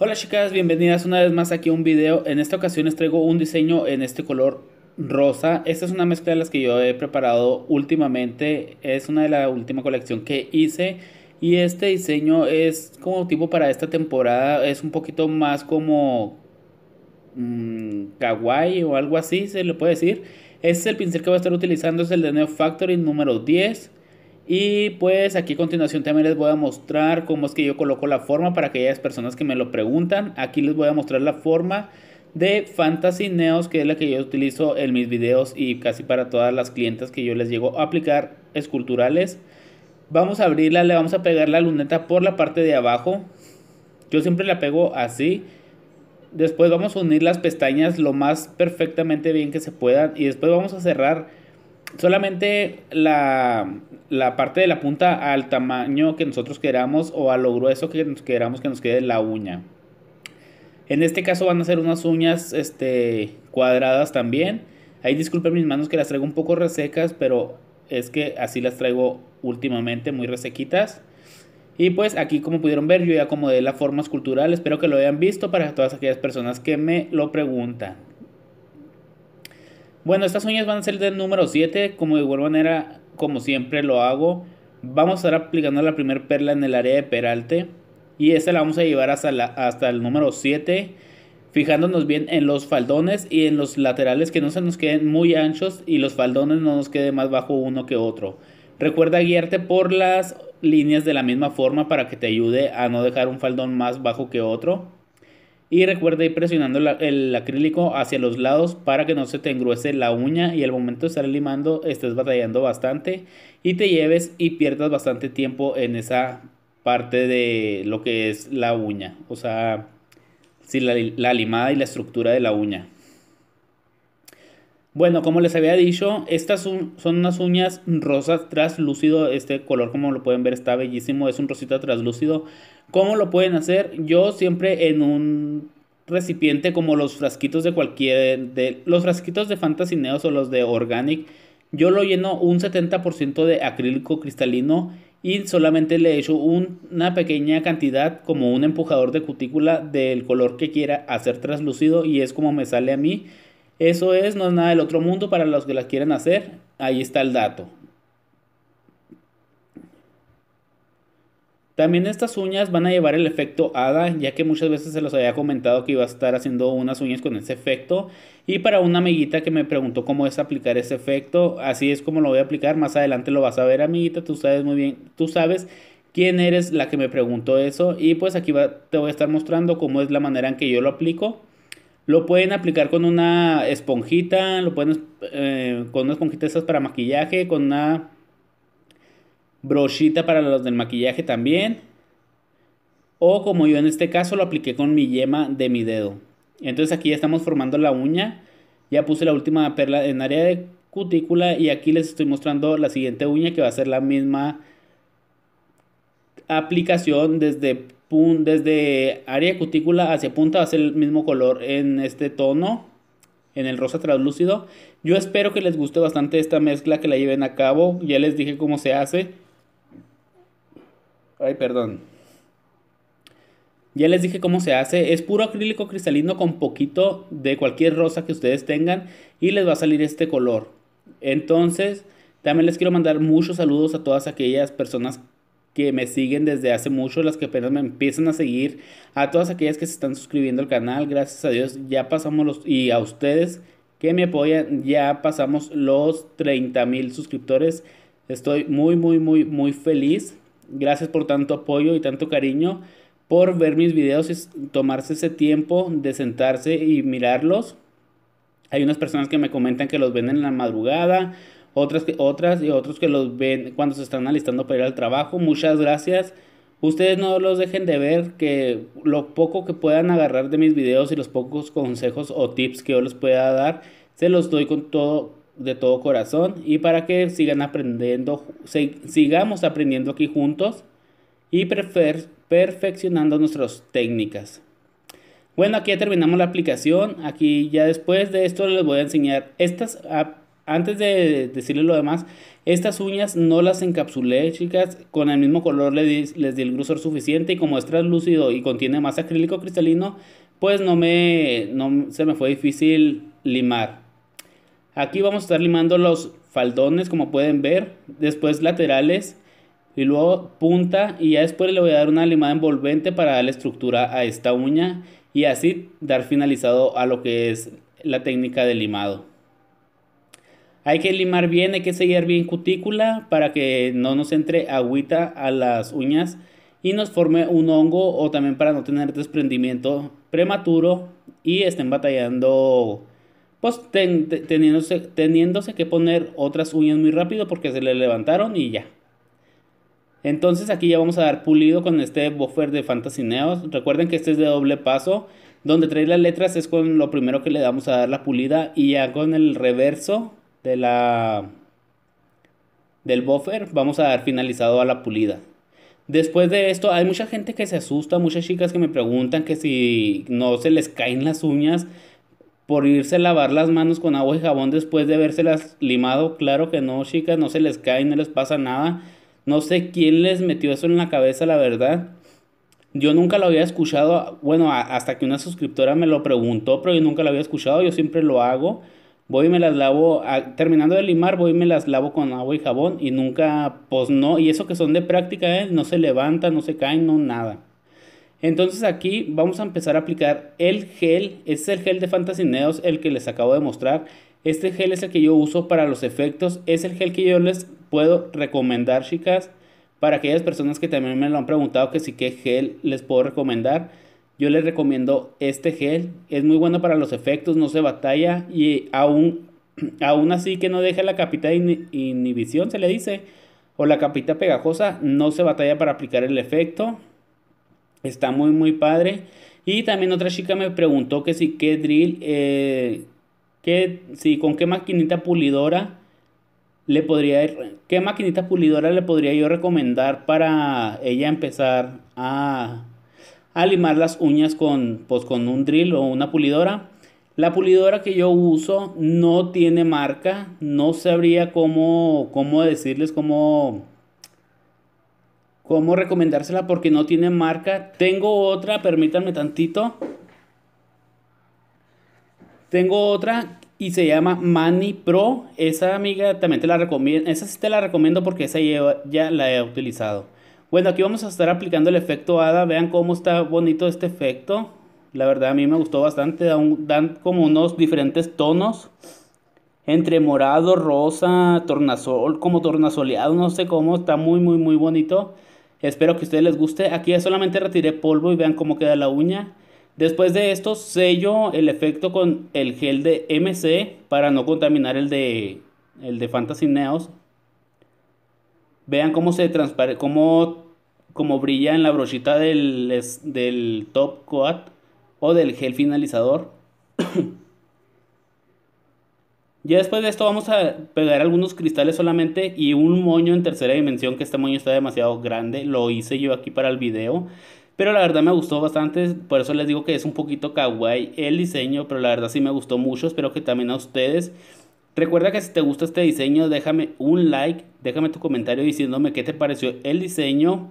Hola chicas, bienvenidas una vez más aquí a un video. En esta ocasión les traigo un diseño en este color rosa. Esta es una mezcla de las que yo he preparado últimamente. Es una de la última colección que hice. Y este diseño es como tipo para esta temporada. Es un poquito más como mm, kawaii o algo así, se le puede decir. Este es el pincel que voy a estar utilizando. Es el de Neo Factory número 10. Y pues aquí a continuación también les voy a mostrar cómo es que yo coloco la forma para aquellas personas que me lo preguntan. Aquí les voy a mostrar la forma de Fantasy Neos, que es la que yo utilizo en mis videos y casi para todas las clientas que yo les llego a aplicar esculturales. Vamos a abrirla, le vamos a pegar la luneta por la parte de abajo. Yo siempre la pego así. Después vamos a unir las pestañas lo más perfectamente bien que se puedan y después vamos a cerrar solamente la, parte de la punta al tamaño que nosotros queramos o a lo grueso que nos queramos que nos quede la uña. En este caso van a ser unas uñas este, cuadradas también. Ahí disculpen mis manos que las traigo un poco resecas, pero es que así las traigo últimamente muy resequitas. Y pues aquí como pudieron ver yo ya acomodé la forma escultural, espero que lo hayan visto para todas aquellas personas que me lo preguntan. Bueno, estas uñas van a ser del número 7, como de igual manera, como siempre lo hago. Vamos a estar aplicando la primera perla en el área de peralte. Y esta la vamos a llevar hasta, la, hasta el número 7, fijándonos bien en los faldones y en los laterales que no se nos queden muy anchos y los faldones no nos quede más bajo uno que otro. Recuerda guiarte por las líneas de la misma forma para que te ayude a no dejar un faldón más bajo que otro y recuerda ir presionando el acrílico hacia los lados para que no se te engruese la uña y al momento de estar limando estés batallando bastante y te lleves y pierdas bastante tiempo en esa parte de lo que es la uña, o sea, si la, la limada y la estructura de la uña. Bueno, como les había dicho, estas son unas uñas rosas traslúcido. Este color, como lo pueden ver, está bellísimo. Es un rosita traslúcido. ¿Cómo lo pueden hacer? Yo siempre en un recipiente como los frasquitos de cualquier... De, los frasquitos de Fantasineos o los de Organic. Yo lo lleno un 70% de acrílico cristalino y solamente le echo una pequeña cantidad como un empujador de cutícula del color que quiera hacer traslúcido y es como me sale a mí. Eso es, no es nada del otro mundo para los que las quieren hacer. Ahí está el dato. También estas uñas van a llevar el efecto hada, ya que muchas veces se los había comentado que iba a estar haciendo unas uñas con ese efecto. Y para una amiguita que me preguntó cómo es aplicar ese efecto, así es como lo voy a aplicar. Más adelante lo vas a ver, amiguita. Tú sabes muy bien, tú sabes quién eres la que me preguntó eso. Y pues aquí te voy a estar mostrando cómo es la manera en que yo lo aplico. Lo pueden aplicar con una esponjita, lo pueden eh, con una esponjita esas para maquillaje, con una brochita para los del maquillaje también. O como yo en este caso lo apliqué con mi yema de mi dedo. Entonces aquí ya estamos formando la uña. Ya puse la última perla en área de cutícula y aquí les estoy mostrando la siguiente uña que va a ser la misma aplicación desde desde área cutícula hacia punta va a ser el mismo color en este tono, en el rosa translúcido. Yo espero que les guste bastante esta mezcla, que la lleven a cabo. Ya les dije cómo se hace. Ay, perdón. Ya les dije cómo se hace. Es puro acrílico cristalino con poquito de cualquier rosa que ustedes tengan y les va a salir este color. Entonces, también les quiero mandar muchos saludos a todas aquellas personas que me siguen desde hace mucho, las que apenas me empiezan a seguir, a todas aquellas que se están suscribiendo al canal, gracias a Dios ya pasamos los, y a ustedes que me apoyan, ya pasamos los 30 mil suscriptores. Estoy muy, muy, muy, muy feliz. Gracias por tanto apoyo y tanto cariño, por ver mis videos y tomarse ese tiempo de sentarse y mirarlos. Hay unas personas que me comentan que los ven en la madrugada, otras, que, otras y otros que los ven cuando se están alistando para ir al trabajo. Muchas gracias. Ustedes no los dejen de ver que lo poco que puedan agarrar de mis videos y los pocos consejos o tips que yo les pueda dar, se los doy con todo, de todo corazón y para que sigan aprendiendo, sigamos aprendiendo aquí juntos y perfeccionando nuestras técnicas. Bueno, aquí ya terminamos la aplicación. Aquí ya después de esto les voy a enseñar estas aplicaciones antes de decirles lo demás, estas uñas no las encapsulé, chicas. Con el mismo color les di, el grosor suficiente y como es translúcido y contiene más acrílico cristalino, pues no, me, no se me fue difícil limar. Aquí vamos a estar limando los faldones, como pueden ver. Después laterales y luego punta y ya después le voy a dar una limada envolvente para darle estructura a esta uña y así dar finalizado a lo que es la técnica de limado. Hay que limar bien, hay que sellar bien cutícula para que no nos entre agüita a las uñas y nos forme un hongo o también para no tener desprendimiento prematuro y estén batallando, pues teniéndose, teniéndose que poner otras uñas muy rápido porque se le levantaron y ya. Entonces aquí ya vamos a dar pulido con este buffer de Fantasy Recuerden que este es de doble paso. Donde trae las letras es con lo primero que le damos a dar la pulida y ya con el reverso la, del buffer vamos a dar finalizado a la pulida. Después de esto, hay mucha gente que se asusta, muchas chicas que me preguntan que si no se les caen las uñas por irse a lavar las manos con agua y jabón después de habérselas limado. Claro que no, chicas, no se les cae no les pasa nada. No sé quién les metió eso en la cabeza, la verdad. Yo nunca lo había escuchado, bueno, hasta que una suscriptora me lo preguntó, pero yo nunca lo había escuchado, yo siempre lo hago voy y me las lavo, ah, terminando de limar, voy y me las lavo con agua y jabón y nunca, pues no, y eso que son de práctica, ¿eh? no se levantan, no se caen, no nada. Entonces aquí vamos a empezar a aplicar el gel, este es el gel de Fantasineos, el que les acabo de mostrar. Este gel es el que yo uso para los efectos, es el gel que yo les puedo recomendar, chicas, para aquellas personas que también me lo han preguntado que sí qué gel les puedo recomendar. Yo les recomiendo este gel, es muy bueno para los efectos, no se batalla y aún, así que no deja la capita de inhibición, se le dice, o la capita pegajosa, no se batalla para aplicar el efecto. Está muy muy padre. Y también otra chica me preguntó que si qué drill, eh, que si con qué maquinita pulidora le podría, qué maquinita pulidora le podría yo recomendar para ella empezar a a limar las uñas con, pues, con un drill o una pulidora. La pulidora que yo uso no tiene marca, no sabría cómo, cómo decirles, cómo, cómo recomendársela porque no tiene marca. Tengo otra, permítanme tantito. Tengo otra y se llama Mani Pro. Esa amiga también te la recomiendo. Esa sí te la recomiendo porque esa ya la he utilizado. Bueno, aquí vamos a estar aplicando el efecto hada. Vean cómo está bonito este efecto. La verdad a mí me gustó bastante. Dan, como unos diferentes tonos. Entre morado, rosa, tornasol, como tornasoleado, no sé cómo. Está muy, muy, muy bonito. Espero que a ustedes les guste. Aquí solamente retiré polvo y vean cómo queda la uña. Después de esto sello el efecto con el gel de MC para no contaminar el de, el de Fantasy Neos. Vean cómo se cómo, cómo, brilla en la brochita del, del top coat o del gel finalizador. ya después de esto vamos a pegar algunos cristales solamente y un moño en tercera dimensión, que este moño está demasiado grande. Lo hice yo aquí para el video. Pero la verdad me gustó bastante, por eso les digo que es un poquito kawaii el diseño, pero la verdad sí me gustó mucho. Espero que también a ustedes. Recuerda que si te gusta este diseño, déjame un like, déjame tu comentario diciéndome qué te pareció el diseño.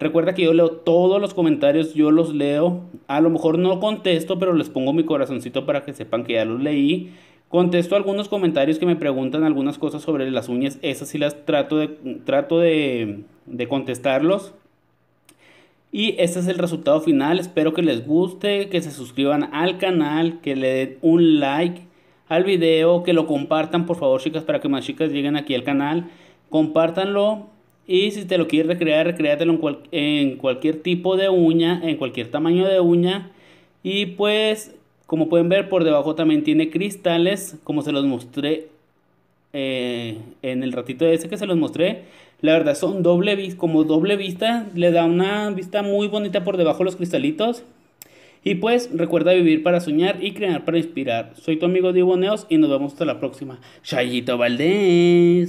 Recuerda que yo leo todos los comentarios, yo los leo. A lo mejor no contesto, pero les pongo mi corazoncito para que sepan que ya los leí. Contesto algunos comentarios que me preguntan algunas cosas sobre las uñas. Esas sí las trato de, trato de, de contestarlos. Y este es el resultado final. Espero que les guste, que se suscriban al canal, que le den un like al video, que lo compartan, por favor, chicas, para que más chicas lleguen aquí al canal. Compártanlo y si te lo quieres recrear, recreátelo en, cualquier tipo de uña, en cualquier tamaño de uña. Y pues, como pueden ver, por debajo también tiene cristales, como se los mostré eh, en el ratito ese que se los mostré. La verdad son doble como doble vista. Le da una vista muy bonita por debajo los cristalitos. Y pues recuerda vivir para soñar y crear para inspirar. Soy tu amigo Diboneos y nos vemos hasta la próxima. Chayito Valdés.